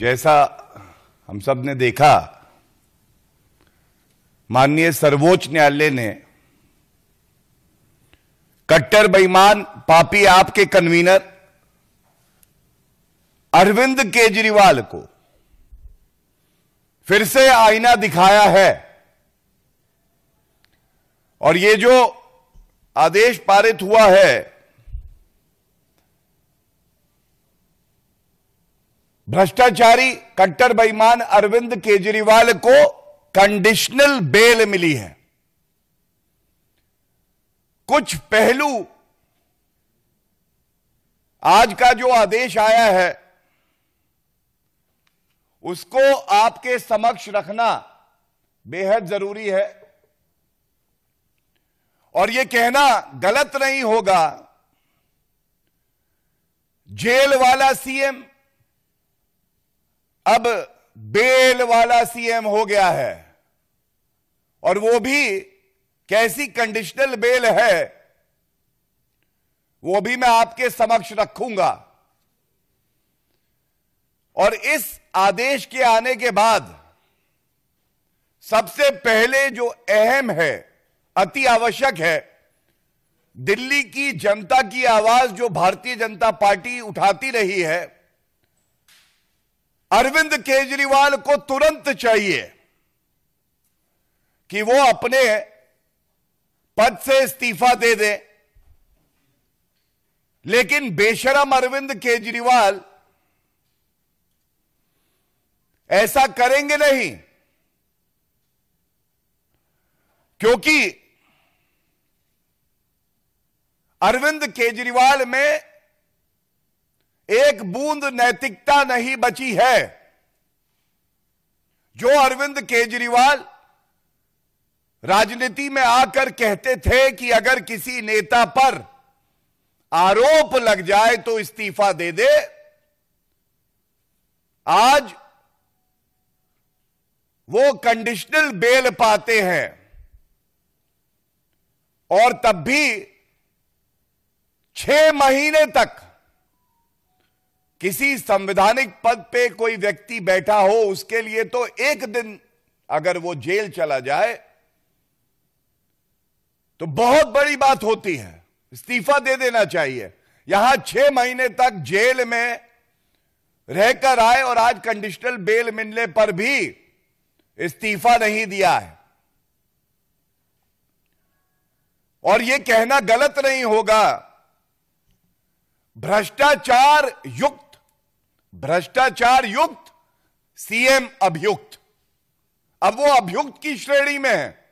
जैसा हम सब ने देखा माननीय सर्वोच्च न्यायालय ने कट्टर बेईमान पापी आपके कन्वीनर अरविंद केजरीवाल को फिर से आईना दिखाया है और ये जो आदेश पारित हुआ है भ्रष्टाचारी कट्टर बेईमान अरविंद केजरीवाल को कंडीशनल बेल मिली है कुछ पहलू आज का जो आदेश आया है उसको आपके समक्ष रखना बेहद जरूरी है और यह कहना गलत नहीं होगा जेल वाला सीएम अब बेल वाला सीएम हो गया है और वो भी कैसी कंडीशनल बेल है वो भी मैं आपके समक्ष रखूंगा और इस आदेश के आने के बाद सबसे पहले जो अहम है अति आवश्यक है दिल्ली की जनता की आवाज जो भारतीय जनता पार्टी उठाती रही है अरविंद केजरीवाल को तुरंत चाहिए कि वो अपने पद से इस्तीफा दे दे लेकिन बेशरम अरविंद केजरीवाल ऐसा करेंगे नहीं क्योंकि अरविंद केजरीवाल में एक बूंद नैतिकता नहीं बची है जो अरविंद केजरीवाल राजनीति में आकर कहते थे कि अगर किसी नेता पर आरोप लग जाए तो इस्तीफा दे दे आज वो कंडीशनल बेल पाते हैं और तब भी छह महीने तक किसी संवैधानिक पद पे कोई व्यक्ति बैठा हो उसके लिए तो एक दिन अगर वो जेल चला जाए तो बहुत बड़ी बात होती है इस्तीफा दे देना चाहिए यहां छह महीने तक जेल में रहकर आए और आज कंडीशनल बेल मिलने पर भी इस्तीफा नहीं दिया है और यह कहना गलत नहीं होगा भ्रष्टाचार युक्त भ्रष्टाचार युक्त सीएम अभियुक्त अब वो अभियुक्त की श्रेणी में है